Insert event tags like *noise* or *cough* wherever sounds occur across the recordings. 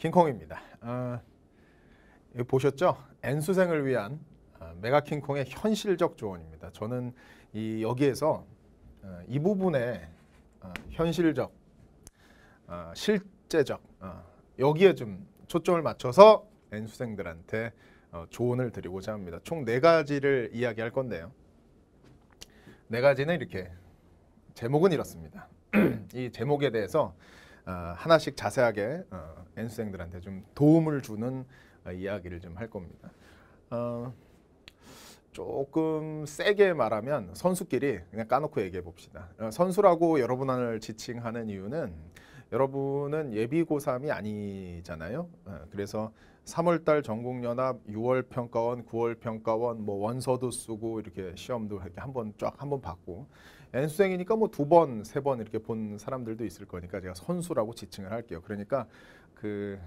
킹콩입니다. 어, 보셨죠? N수생을 위한 어, 메가 킹콩의 현실적 조언입니다. 저는 이 여기에서 어, 이 부분에 어, 현실적, 실제적 여기에 좀 초점을 맞춰서 N수생들한테 조언을 드리고자 합니다. 총 네 가지를 이야기할 건데요. 네 가지는 이렇게 제목은 이렇습니다. *clears throat* 이 제목에 대해서 어, 하나씩 자세하게 어, n 수생들한테좀 도움을 주는 어, 이야기를 좀 할 겁니다. 조금 세게 말하면 선수끼리 그냥 까놓고 얘기해 봅시다. 선수라고 여러분을 지칭하는 이유는 여러분은 예비고삼이 아니잖아요. 그래서 3월달 전국연합, 6월 평가원, 9월 평가원, 뭐 원서도 쓰고 이렇게 시험도 이렇게 한 번 쫙 한 번 봤고 n 수생이니까뭐 두 번, 세 번 이렇게 본 사람들도 있을 거니까 제가 선수라고 지칭을 할게요. 그러니까 그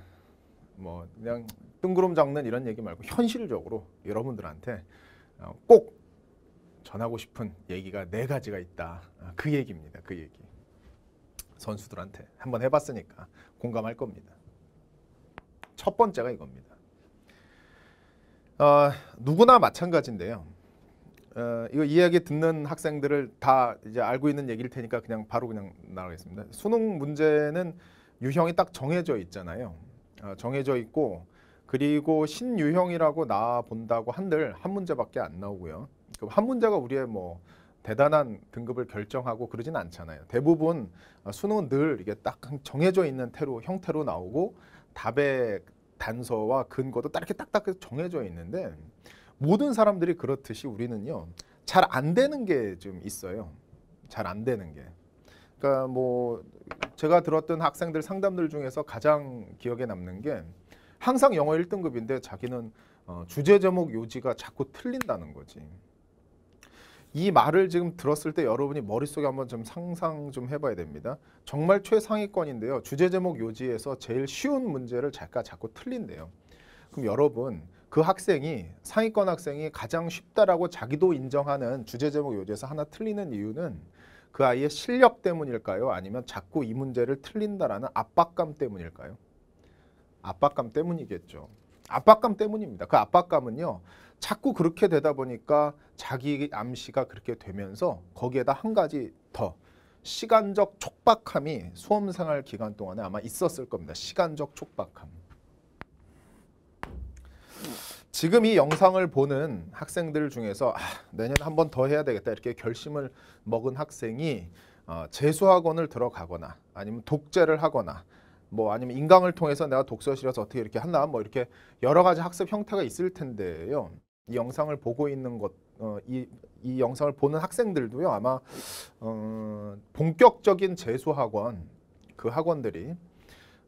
뭐 그냥 뜬구름 잡는 이런 얘기 말고 현실적으로 여러분들한테 어, 꼭 전하고 싶은 얘기가 네 가지가 있다. 아, 그 얘기입니다. 그 얘기. 선수들한테 한번 해봤으니까 공감할 겁니다. 첫 번째가 이겁니다. 어, 누구나 마찬가지인데요. 어, 이거 이야기 듣는 학생들을 다 이제 알고 있는 얘기일 테니까 그냥 바로 그냥 나가겠습니다. 수능 문제는 유형이 딱 정해져 있잖아요. 어, 정해져 있고 그리고 신유형이라고 나 본다고 한들 한 문제밖에 안 나오고요. 그럼 한 문제가 우리의 뭐 대단한 등급을 결정하고 그러진 않잖아요. 대부분 어, 수능은 늘 이게 딱 정해져 있는 태로 형태로 나오고 답의 단서와 근거도 딱 이렇게 딱딱 정해져 있는데 모든 사람들이 그렇듯이 우리는요 잘 안 되는 게 좀 있어요. 잘 안 되는 게. 그러니까 뭐 제가 들었던 학생들 상담들 중에서 가장 기억에 남는 게 항상 영어 1등급인데 자기는 어, 주제 제목 요지가 자꾸 틀린다는 거지. 이 말을 지금 들었을 때 여러분이 머릿속에 한번 좀 상상 좀 해봐야 됩니다. 정말 최상위권인데요. 주제 제목 요지에서 제일 쉬운 문제를 제가 자꾸 틀린대요. 그럼 여러분 그 학생이 상위권 학생이 가장 쉽다라고 자기도 인정하는 주제 제목 요지에서 하나 틀리는 이유는 그 아이의 실력 때문일까요? 아니면 자꾸 이 문제를 틀린다라는 압박감 때문일까요? 압박감 때문이겠죠. 압박감 때문입니다. 그 압박감은요. 자꾸 그렇게 되다 보니까 자기 암시가 그렇게 되면서 거기에다 한 가지 더 시간적 촉박함이 수험생활 기간 동안에 아마 있었을 겁니다. 시간적 촉박함. 지금 이 영상을 보는 학생들 중에서 아, 내년에 한번 더 해야 되겠다 이렇게 결심을 먹은 학생이 어, 재수학원을 들어가거나 아니면 독재를 하거나 뭐 아니면 인강을 통해서 내가 독서실에서 어떻게 이렇게 한다 뭐 이렇게 여러 가지 학습 형태가 있을 텐데요. 이 영상을 보고 있는 것, 어, 이, 이 영상을 보는 학생들도요 아마 어, 본격적인 재수학원 그 학원들이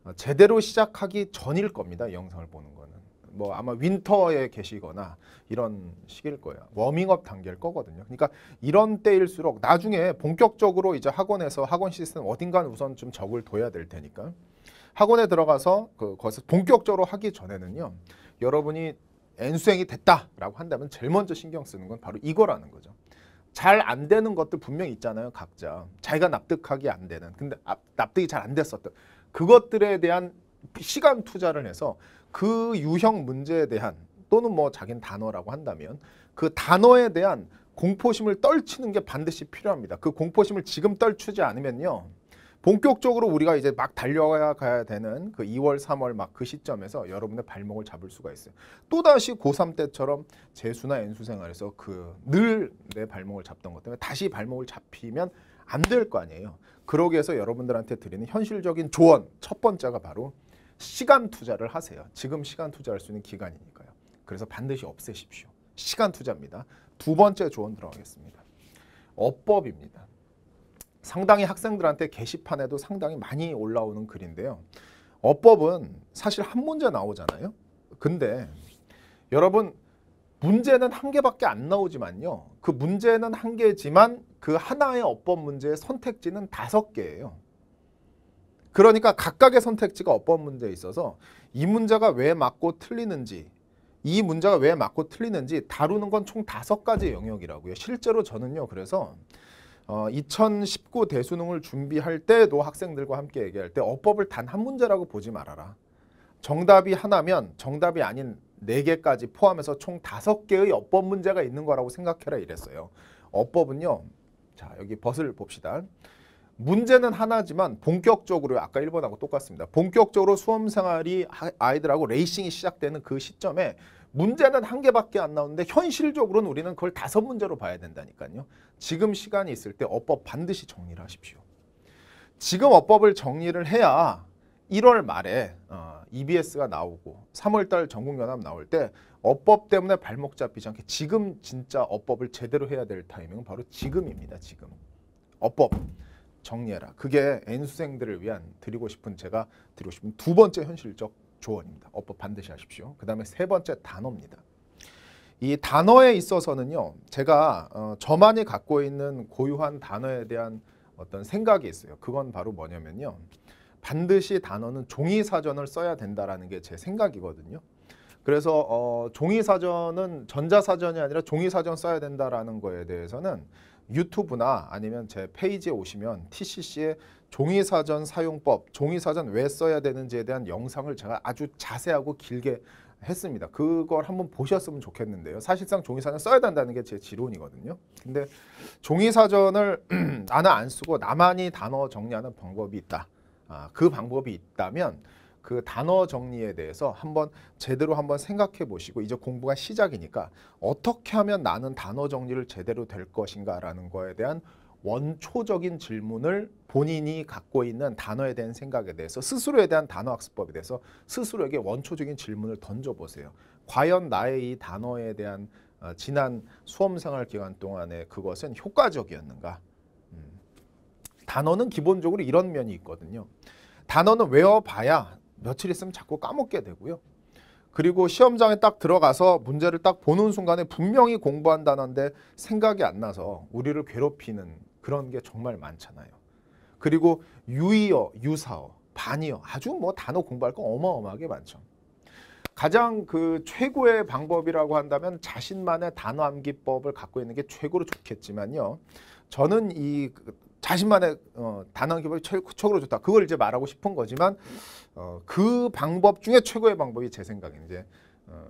어, 제대로 시작하기 전일 겁니다. 영상을 보는 거는 뭐 아마 윈터에 계시거나 이런 시기일 거예요. 워밍업 단계일 거거든요. 그러니까 이런 때일수록 나중에 본격적으로 이제 학원에서 학원 시스템 어딘가 우선 좀 적을 둬야 될 테니까 학원에 들어가서 그 거기서 본격적으로 하기 전에는요 여러분이 N수행이 됐다라고 한다면 제일 먼저 신경 쓰는 건 바로 이거라는 거죠. 잘 안 되는 것들 분명히 있잖아요. 각자. 자기가 납득하기 안 되는. 근데 아, 납득이 잘 안 됐었던. 그것들에 대한 시간 투자를 해서 그 유형 문제에 대한 또는 뭐 자기는 단어라고 한다면 그 단어에 대한 공포심을 떨치는 게 반드시 필요합니다. 그 공포심을 지금 떨치지 않으면요. 본격적으로 우리가 이제 막 달려가야 되는 그 2월, 3월 막 그 시점에서 여러분의 발목을 잡을 수가 있어요. 또다시 고3 때처럼 재수나 n 수 생활에서 그 늘 내 발목을 잡던 것 때문에 다시 발목을 잡히면 안 될 거 아니에요. 그러기 위해서 여러분들한테 드리는 현실적인 조언 첫 번째가 바로 시간 투자를 하세요. 지금 시간 투자할 수 있는 기간이니까요. 그래서 반드시 없애십시오. 시간 투자입니다. 두 번째 조언 들어가겠습니다. 어법입니다. 상당히 학생들한테 게시판에도 상당히 많이 올라오는 글인데요. 어법은 사실 한 문제 나오잖아요. 근데 여러분 문제는 한 개밖에 안 나오지만요. 그 문제는 한 개지만 그 하나의 어법 문제의 선택지는 다섯 개예요. 그러니까 각각의 선택지가 어법 문제에 있어서 이 문제가 왜 맞고 틀리는지 이 문제가 왜 맞고 틀리는지 다루는 건 총 다섯 가지 영역이라고요. 실제로 저는요. 그래서 어, 2019 대수능을 준비할 때도 학생들과 함께 얘기할 때 어법을 단 한 문제라고 보지 말아라. 정답이 하나면 정답이 아닌 네개까지 포함해서 총 다섯 개의 어법 문제가 있는 거라고 생각해라 이랬어요. 어법은요. 자 여기 벗을 봅시다. 문제는 하나지만 본격적으로 아까 1번하고 똑같습니다. 본격적으로 수험생활이 아이들하고 레이싱이 시작되는 그 시점에 문제는 한 개밖에 안 나오는데 현실적으로는 우리는 그걸 다섯 문제로 봐야 된다니까요. 지금 시간이 있을 때 어법 반드시 정리를 하십시오. 지금 어법을 정리를 해야 1월 말에 어, EBS가 나오고 3월달 전국연합 나올 때 어법 때문에 발목 잡히지 않게 지금 진짜 어법을 제대로 해야 될 타이밍은 바로 지금입니다. 지금. 어법 정리해라. 그게 N수생들을 위한 드리고 싶은 제가 드리고 싶은 두 번째 현실적 조언입니다. 업법 반드시 하십시오. 그 다음에 세 번째 단어입니다. 이 단어에 있어서는요. 제가 어, 저만이 갖고 있는 고유한 단어에 대한 어떤 생각이 있어요. 그건 바로 뭐냐면요. 반드시 단어는 종이 사전을 써야 된다라는 게 제 생각이거든요. 그래서 어, 종이 사전은 전자 사전이 아니라 종이 사전 써야 된다라는 거에 대해서는 유튜브나 아니면 제 페이지에 오시면 TCC의 종이사전 사용법, 종이사전 왜 써야 되는지에 대한 영상을 제가 아주 자세하고 길게 했습니다. 그걸 한번 보셨으면 좋겠는데요. 사실상 종이사전 써야 된다는 게 제 지론이거든요. 근데 종이사전을 *clears throat* 하나 안 쓰고 나만이 단어 정리하는 방법이 있다. 아, 그 방법이 있다면 그 단어 정리에 대해서 한번 제대로 한번 생각해 보시고 이제 공부가 시작이니까 어떻게 하면 나는 단어 정리를 제대로 될 것인가라는 거에 대한 원초적인 질문을 본인이 갖고 있는 단어에 대한 생각에 대해서 스스로에 대한 단어 학습법에 대해서 스스로에게 원초적인 질문을 던져보세요. 과연 나의 이 단어에 대한 어, 지난 수험생활 기간 동안에 그것은 효과적이었는가? 음. 단어는 기본적으로 이런 면이 있거든요. 단어는 외워봐야 며칠 있으면 자꾸 까먹게 되고요. 그리고 시험장에 딱 들어가서 문제를 딱 보는 순간에 분명히 공부한다는데 생각이 안 나서 우리를 괴롭히는 그런 게 정말 많잖아요. 그리고 유의어, 유사어, 반의어 아주 뭐 단어 공부할 거 어마어마하게 많죠. 가장 그 최고의 방법이라고 한다면 자신만의 단어 암기법을 갖고 있는 게 최고로 좋겠지만요. 저는 이 자신만의 어, 단어 기법이 최고로 좋다. 그걸 이제 말하고 싶은 거지만 어, 그 방법 중에 최고의 방법이 제 생각에 이제 어,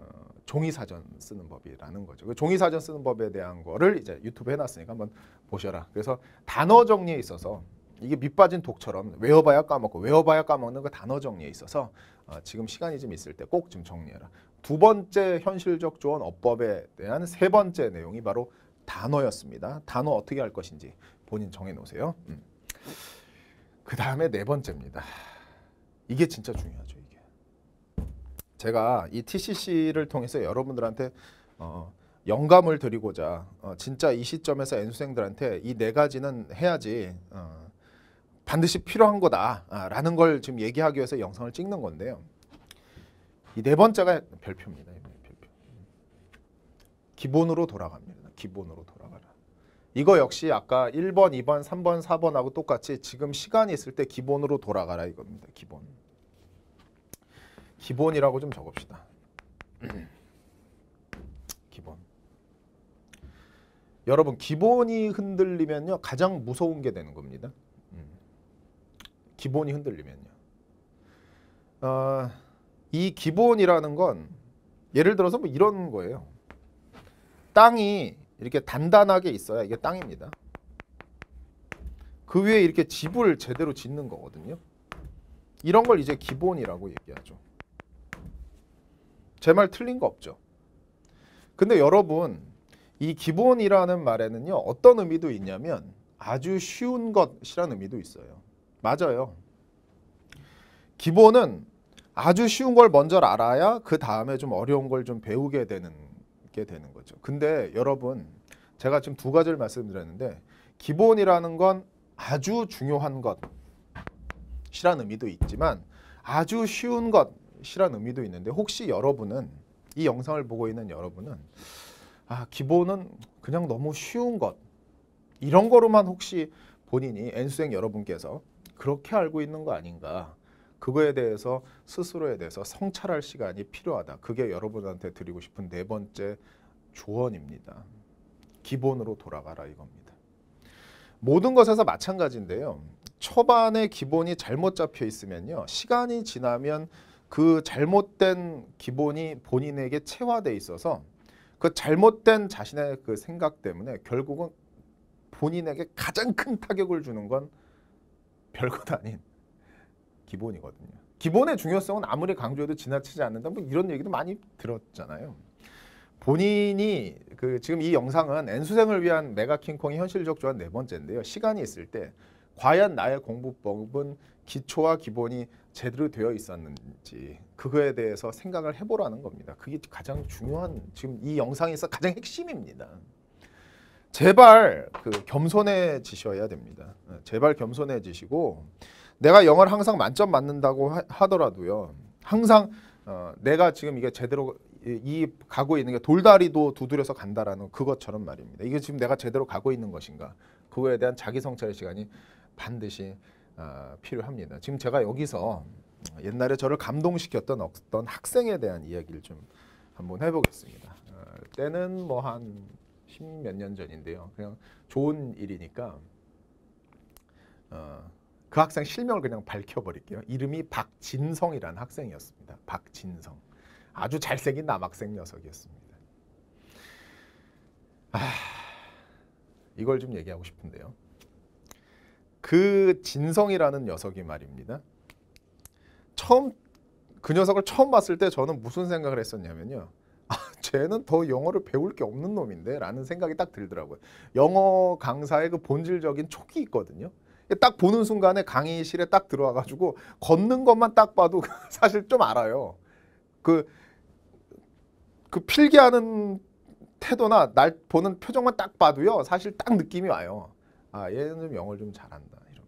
종이 사전 쓰는 법이라는 거죠. 그 종이 사전 쓰는 법에 대한 거를 이제 유튜브 해놨으니까 한번 보셔라. 그래서 단어 정리에 있어서 이게 밑빠진 독처럼 외워봐야 까먹고 외워봐야 까먹는 그 단어 정리에 있어서 어, 지금 시간이 좀 있을 때 꼭 좀 정리해라. 두 번째 현실적 조언 어법에 대한 세 번째 내용이 바로 단어였습니다. 단어 어떻게 할 것인지 본인 정해놓으세요. 음. 그 다음에 네 번째입니다. 이게 진짜 중요하죠. 이게 제가 이 TCC를 통해서 여러분들한테 어, 영감을 드리고자 어, 진짜 이 시점에서 N수생들한테 이 네 가지는 해야지 어, 반드시 필요한 거다라는 아, 걸 지금 얘기하기 위해서 영상을 찍는 건데요. 이 네 번째가 별표입니다. 네 별표. 기본으로 돌아갑니다. 기본으로 돌아가라. 이거 역시 아까 1번, 2번, 3번, 4번하고 똑같이 지금 시간이 있을 때 기본으로 돌아가라 이겁니다. 기본. 기본이라고 좀 적읍시다. *clears throat* 기본. 여러분 기본이 흔들리면요. 가장 무서운 게 되는 겁니다. 음. 기본이 흔들리면요. 어, 이 기본이라는 건 예를 들어서 뭐 이런 거예요. 땅이 이렇게 단단하게 있어야 이게 땅입니다. 그 위에 이렇게 집을 제대로 짓는 거거든요. 이런 걸 이제 기본이라고 얘기하죠. 제 말 틀린 거 없죠. 근데 여러분 이 기본이라는 말에는요 어떤 의미도 있냐면 아주 쉬운 것이라는 의미도 있어요. 맞아요. 기본은 아주 쉬운 걸 먼저 알아야 그 다음에 좀 어려운 걸 좀 배우게 되는 있게 되는 거죠. 근데 여러분 제가 지금 두 가지를 말씀드렸는데 기본이라는 건 아주 중요한 것이라는 의미도 있지만 아주 쉬운 것이라는 의미도 있는데 혹시 여러분은 이 영상을 보고 있는 여러분은 아 기본은 그냥 너무 쉬운 것 이런 거로만 혹시 본인이 N수행 여러분께서 그렇게 알고 있는 거 아닌가 그거에 대해서 스스로에 대해서 성찰할 시간이 필요하다. 그게 여러분한테 드리고 싶은 네 번째 조언입니다. 기본으로 돌아가라 이겁니다. 모든 것에서 마찬가지인데요. 초반에 기본이 잘못 잡혀 있으면요. 시간이 지나면 그 잘못된 기본이 본인에게 체화돼 있어서 그 잘못된 자신의 그 생각 때문에 결국은 본인에게 가장 큰 타격을 주는 건 별것 아닌 기본이거든요. 기본의 중요성은 아무리 강조해도 지나치지 않는다. 뭐 이런 얘기도 많이 들었잖아요. 본인이 그 지금 이 영상은 N수생을 위한 메가킹콩의 현실적 조언 네 번째인데요. 시간이 있을 때 과연 나의 공부법은 기초와 기본이 제대로 되어 있었는지 그거에 대해서 생각을 해보라는 겁니다. 그게 가장 중요한 지금 이 영상에서 가장 핵심입니다. 제발 그 겸손해지셔야 됩니다. 네, 제발 겸손해지시고 내가 영어를 항상 만점 맞는다고 하, 더라도요 항상 어, 내가 지금 이게 제대로 이, 가고 있는 게 돌다리도 두드려서 간다라는 그것처럼 말입니다. 이게 지금 내가 제대로 가고 있는 것인가? 그거에 대한 자기 성찰의 시간이 반드시 어, 필요합니다. 지금 제가 여기서 옛날에 저를 감동시켰던 어떤 학생에 대한 이야기를 좀 한번 해보겠습니다. 어, 때는 뭐 한 십 몇 년 전인데요. 그냥 좋은 일이니까 어, 그 학생 실명을 그냥 밝혀버릴게요. 이름이 박진성이라는 학생이었습니다. 박진성. 아주 잘생긴 남학생 녀석이었습니다. 아, 이걸 좀 얘기하고 싶은데요. 그 진성이라는 녀석이 말입니다. 처음 그 녀석을 처음 봤을 때 저는 무슨 생각을 했었냐면요. 아, 쟤는 더 영어를 배울 게 없는 놈인데 라는 생각이 딱 들더라고요. 영어 강사의 그 본질적인 촉이 있거든요. 딱 보는 순간에 강의실에 딱 들어와가지고 걷는 것만 딱 봐도 *laughs* 사실 좀 알아요. 그, 그 필기하는 태도나 날 보는 표정만 딱 봐도요. 사실 딱 느낌이 와요. 아, 얘는 좀 영어를 좀 잘한다. 이런.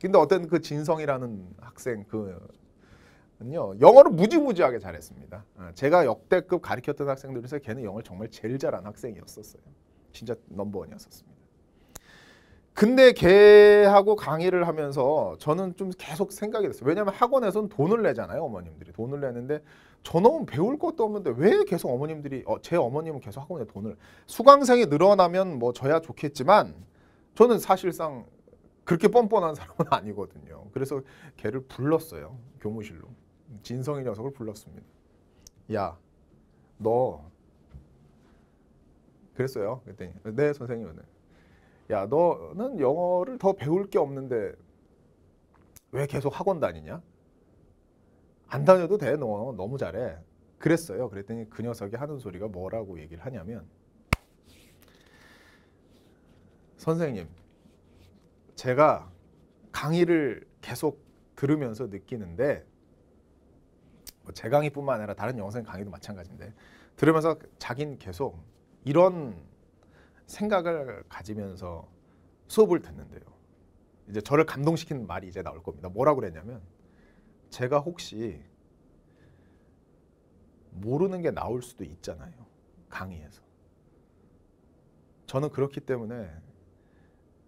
근데 어떤 그 진성이라는 학생 그는요. 영어를 무지무지하게 잘했습니다. 아, 제가 역대급 가르쳤던 학생들에서 걔는 영어를 정말 제일 잘하는 학생이었었어요. 진짜 넘버원이었었습니다. 근데 걔하고 강의를 하면서 저는 좀 계속 생각이 됐어요. 왜냐하면 학원에서는 돈을 내잖아요. 어머님들이 돈을 내는데 저놈은 배울 것도 없는데 왜 계속 어머님들이 어, 제 어머님은 계속 학원에 돈을 수강생이 늘어나면 뭐 저야 좋겠지만 저는 사실상 그렇게 뻔뻔한 사람은 *laughs* 아니거든요. 그래서 걔를 불렀어요. 교무실로. 진성이 녀석을 불렀습니다. 야, 너 그랬어요. 그랬더니 네 선생님. 은야 너는 영어를 더 배울 게 없는데 왜 계속 학원 다니냐? 안 다녀도 돼. 너 너무 잘해. 그랬어요. 그랬더니 그 녀석이 하는 소리가 뭐라고 얘기를 하냐면 선생님 제가 강의를 계속 들으면서 느끼는데 뭐 제 강의뿐만 아니라 다른 영상 강의도 마찬가지인데 들으면서 자기는 계속 이런 생각을 가지면서 수업을 듣는데요. 이제 저를 감동시키는 말이 이제 나올 겁니다. 뭐라고 그랬냐면 제가 혹시 모르는 게 나올 수도 있잖아요. 강의에서. 저는 그렇기 때문에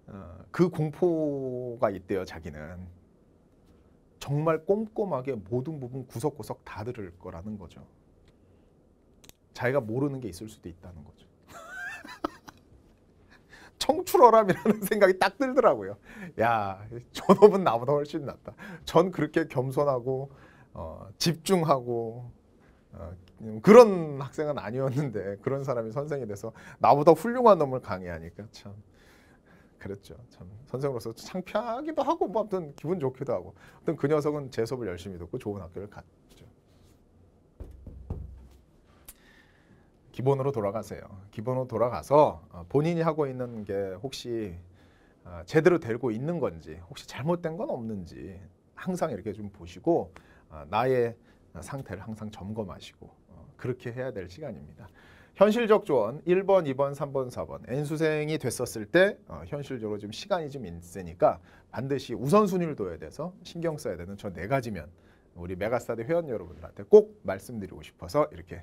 어, 그 공포가 있대요. 자기는 정말 꼼꼼하게 모든 부분 구석구석 다 들을 거라는 거죠. 자기가 모르는 게 있을 수도 있다는 거죠. 청출어람이라는 *laughs* 생각이 딱 들더라고요. 야, 저놈은 나보다 훨씬 낫다. 전 그렇게 겸손하고 어, 집중하고 어, 음, 그런 학생은 아니었는데 그런 사람이 선생이 돼서 나보다 훌륭한 놈을 강의하니까 참 그랬죠. 참 선생으로서 창피하기도 하고 뭐 아무튼 기분 좋기도 하고 어떤 그 녀석은 제 수업을 열심히 듣고 좋은 학교를 갔죠. 기본으로 돌아가세요. 기본으로 돌아가서 어, 본인이 하고 있는 게 혹시 어, 제대로 되고 있는 건지 혹시 잘못된 건 없는지 항상 이렇게 좀 보시고 어, 나의 상태를 항상 점검하시고 그렇게 해야 될 시간입니다. 현실적 조언 1번, 2번, 3번, 4번 N수생이 됐었을 때 현실적으로 좀 시간이 좀 있으니까 반드시 우선순위를 둬야 돼서 신경 써야 되는 저 네 가지면 우리 메가스타드 회원 여러분들한테 꼭 말씀드리고 싶어서 이렇게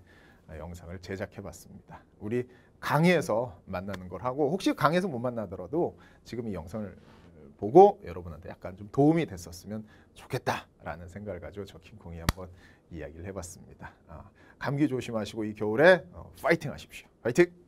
영상을 제작해 봤습니다. 우리 강의에서 만나는 걸 하고 혹시 강의에서 못 만나더라도 지금 이 영상을 보고 여러분한테 약간 좀 도움이 됐었으면 좋겠다라는 생각을 가지고 저 킹콩이 한번 이야기를 해봤습니다. 아, 감기 조심하시고 이 겨울에 어, 파이팅 하십시오. 파이팅!